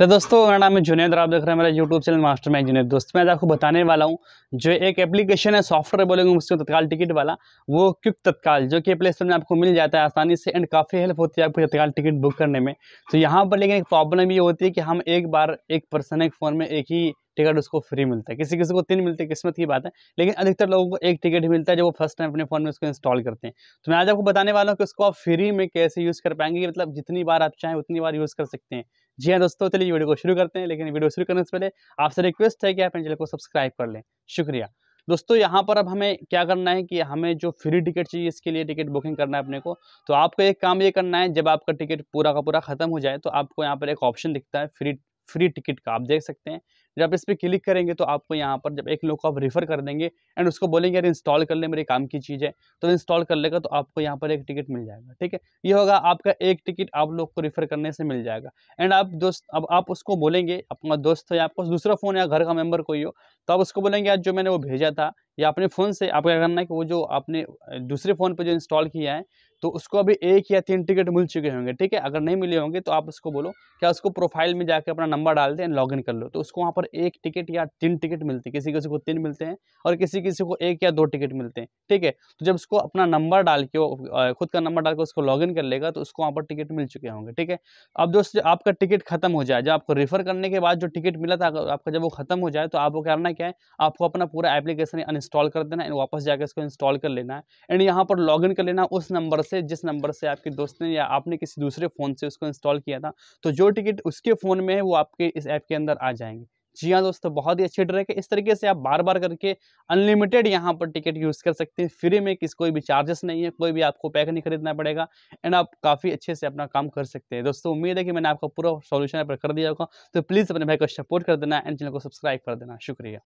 तो दोस्तों मेरा नाम है जुनेद आप देख रहे हैं मेरा यूट्यूब चैनल मास्टर मैं जुनेद दोस्त मैं आपको बताने वाला हूँ जो एक एप्लीकेशन है सॉफ्टवेयर बोलेंगे उसको तत्काल टिकट वाला वो क्विक तत्काल जो कि प्ले स्टोर में आपको मिल जाता है आसानी से एंड काफ़ी हेल्प होती है आपको तत्काल टिकट बुक करने में तो यहाँ पर लेकिन एक प्रॉब्लम ये होती है कि हम एक बार एक पर्सन एक फ़ोन में एक ही टिकट उसको फ्री मिलता है किसी किसी को तीन मिलते हैं किस्मत की बात है लेकिन अधिकतर लोगों को एक टिकट ही मिलता है जब वो फर्स्ट टाइम अपने फ़ोन में उसको इंस्टॉल करते हैं तो मैं आज आपको बताने वाला हूँ कि उसको आप फ्री में कैसे यूज़ कर पाएंगे मतलब जितनी बार आप चाहें उतनी बार यूज़ कर सकते हैं जी हाँ दोस्तों चलिए वीडियो को शुरू करते हैं लेकिन वीडियो शुरू करने से पहले आपसे रिक्वेस्ट है कि आप चैनल को सब्सक्राइब कर लें शुक्रिया दोस्तों यहाँ पर अब हमें क्या करना है कि हमें जो फ्री टिकट चाहिए इसके लिए टिकट बुकिंग करना है अपने को तो आपको एक काम ये करना है जब आपका टिकट पूरा का पूरा ख़त्म हो जाए तो आपको यहाँ पर एक ऑप्शन दिखता है फ्री फ्री टिकट का आप देख सकते हैं जब इस पर क्लिक करेंगे तो आपको यहाँ पर जब एक लोग को आप रिफ़र कर देंगे एंड उसको बोलेंगे यार इंस्टॉल कर ले मेरे काम की चीज़ है तो इंस्टॉल कर लेगा तो आपको यहाँ पर एक टिकट मिल जाएगा ठीक है ये होगा आपका एक टिकट आप लोग को रिफ़र करने से मिल जाएगा एंड आप दोस्त अब आप उसको बोलेंगे अपना दोस्त हो या आपका दूसरा फ़ोन या घर का मेम्बर कोई हो तो आप उसको बोलेंगे आज जो मैंने वो भेजा था या अपने फ़ोन से आपका करना है कि वो जो आपने दूसरे फ़ोन पर जो इंस्टॉल किया है तो उसको अभी एक या तीन टिकट मिल चुके होंगे ठीक है अगर नहीं मिले होंगे तो आप उसको बोलो क्या उसको प्रोफाइल में जाकर अपना नंबर डाल दें लॉग इन कर लो तो उसको वहाँ पर एक टिकट या तीन टिकट मिलती है किसी किसी को तीन मिलते हैं और किसी किसी को एक या दो टिकट मिलते हैं ठीक है तो जब उसको अपना नंबर डाल के खुद का नंबर डाल के उसको लॉग कर लेगा तो उसको वहाँ पर टिकट मिल चुके होंगे ठीक है अब दोस्त आपका टिकट खत्म हो जाए जब आपको रेफर करने के बाद जो टिकट मिला था आपका जब वो खत्म हो जाए तो आपको करना क्या है आपको अपना पूरा एप्लीकेशन अनस्टॉल कर देना है वापस जाकर उसको इंस्टॉल कर लेना है एंड यहाँ पर लॉग कर लेना उस नंबर से जिस नंबर से आपके दोस्त ने या आपने किसी दूसरे फ़ोन से उसको इंस्टॉल किया था तो जो टिकट उसके फ़ोन में है वो आपके इस ऐप के अंदर आ जाएंगे जी हाँ दोस्तों बहुत ही अच्छी ट्रैक है इस तरीके से आप बार बार करके अनलिमिटेड यहाँ पर टिकट यूज़ कर सकते हैं फ्री में किस कोई भी चार्जेस नहीं है कोई भी आपको पैक नहीं खरीदना पड़ेगा एंड आप काफ़ी अच्छे से अपना काम कर सकते हैं दोस्तों उम्मीद है कि मैंने आपका पूरा सॉल्यूशन पर कर दिया होगा तो प्लीज़ अपने भाई को सपोर्ट कर देना एंड चैनल को सब्सक्राइब कर देना शुक्रिया